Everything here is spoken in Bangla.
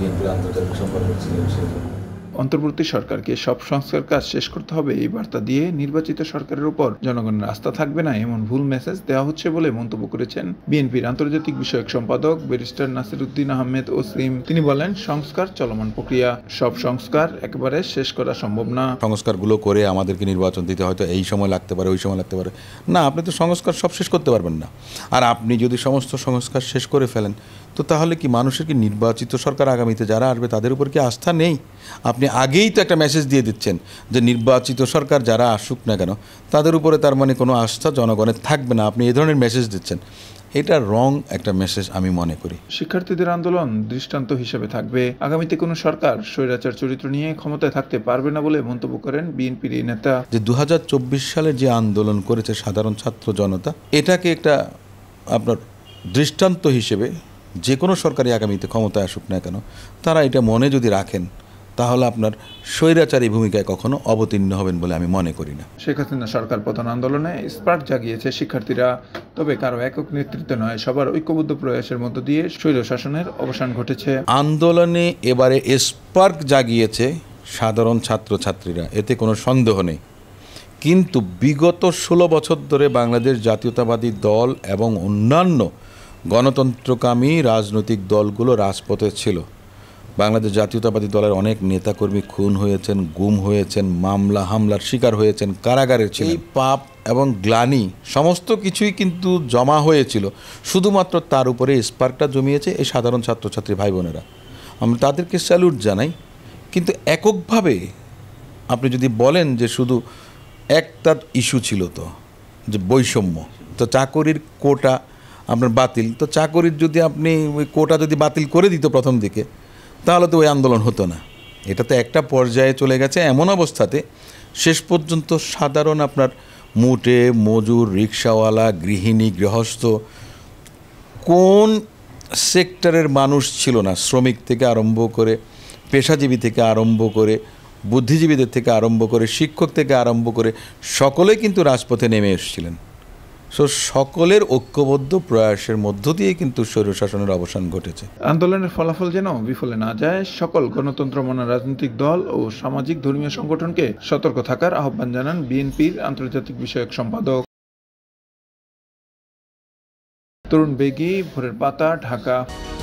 y ampliando televisión para el siglo অন্তর্বর্তী সরকারকে সব সংস্কার কাজ শেষ করতে হবে এই বার্তা দিয়ে নির্বাচিত সরকারের উপর জনগণের আস্থা থাকবে না এমন ভুল মেসেজ দেওয়া হচ্ছে বলে মন্তব্য করেছেন বিএনপির আন্তর্জাতিক বিষয়ক সম্পাদক ব্যারিস্টার নাসির উদ্দিন আহমেদ ওসিম তিনি বলেন সংস্কার চলমান প্রক্রিয়া সব সংস্কার একেবারে শেষ করা সম্ভব না সংস্কারগুলো করে আমাদেরকে নির্বাচন দিতে হয়তো এই সময় লাগতে পারে ওই সময় লাগতে পারে না আপনি তো সংস্কার সব শেষ করতে পারবেন না আর আপনি যদি সমস্ত সংস্কার শেষ করে ফেলেন তো তাহলে কি মানুষের কি নির্বাচিত সরকার আগামীতে যারা আসবে তাদের উপর কি আস্থা নেই আপনি আগেই তো একটা মেসেজ দিয়ে দিচ্ছেন যে নির্বাচিত সরকার যারা আসুক না কেন তাদের উপরে তার মানে কোনো আস্থা জনগণের থাকবে না আপনি এ ধরনের মেসেজ দিচ্ছেন এটা রং একটা মেসেজ আমি মনে করি শিক্ষার্থীদের আন্দোলন দৃষ্টান্ত হিসেবে থাকবে আগামীতে কোনো সরকার স্বৈরাচার চরিত্র নিয়ে ক্ষমতায় থাকতে পারবে না বলে মন্তব্য করেন বিএনপির এই নেতা যে দু সালে যে আন্দোলন করেছে সাধারণ ছাত্র জনতা এটাকে একটা আপনার দৃষ্টান্ত হিসেবে যে কোনো সরকারি আগামীতে ক্ষমতায় আসুক না কেন তারা এটা মনে যদি রাখেন তাহলে আপনার স্বৈরাচারী ভূমিকায় কখনো অবতীর্ণ হবেন বলে আমি মনে করি না শেখ হাসিনা সরকার প্রধান আন্দোলনে স্পার্ক জাগিয়েছে শিক্ষার্থীরা তবে কারো একক নেতৃত্ব নয় সবার ঐক্যবদ্ধ প্রয়াসের মধ্য দিয়ে স্বৈর শাসনের অবসান ঘটেছে আন্দোলনে এবারে স্পার্ক জাগিয়েছে সাধারণ ছাত্রছাত্রীরা এতে কোনো সন্দেহ নেই কিন্তু বিগত ষোলো বছর ধরে বাংলাদেশ জাতীয়তাবাদী দল এবং অন্যান্য গণতন্ত্রকামী রাজনৈতিক দলগুলো রাজপথে ছিল বাংলাদেশ জাতীয়তাবাদী দলের অনেক নেতাকর্মী খুন হয়েছেন গুম হয়েছেন মামলা হামলার শিকার হয়েছেন কারাগারে ছিল পাপ এবং গ্লানি সমস্ত কিছুই কিন্তু জমা হয়েছিল শুধুমাত্র তার উপরে স্পার্কটা জমিয়েছে এই সাধারণ ছাত্রছাত্রী ভাই বোনেরা আমরা তাদেরকে স্যালুট জানাই কিন্তু এককভাবে আপনি যদি বলেন যে শুধু একটা ইস্যু ছিল তো যে বৈষম্য তো চাকরির কোটা আপনার বাতিল তো চাকরির যদি আপনি ওই কোটা যদি বাতিল করে দিত প্রথম দিকে তাহলে তো ওই আন্দোলন হতো না এটা তো একটা পর্যায়ে চলে গেছে এমন অবস্থাতে শেষ পর্যন্ত সাধারণ আপনার মুটে মজুর রিক্সাওয়ালা গৃহিণী গৃহস্থ কোন সেক্টরের মানুষ ছিল না শ্রমিক থেকে আরম্ভ করে পেশাজীবী থেকে আরম্ভ করে বুদ্ধিজীবীদের থেকে আরম্ভ করে শিক্ষক থেকে আরম্ভ করে সকলে কিন্তু রাজপথে নেমে এসেছিলেন সো সকলের ঐক্যবদ্ধ প্রয়াসের মধ্য দিয়ে কিন্তু স্বৈরশাসনের অবসান ঘটেছে আন্দোলনের ফলাফল যেন বিফলে না যায় সকল গণতন্ত্র মনা রাজনৈতিক দল ও সামাজিক ধর্মীয় সংগঠনকে সতর্ক থাকার আহ্বান জানান বিএনপির আন্তর্জাতিক বিষয়ক সম্পাদক তরুণ বেগী ভোরের পাতা ঢাকা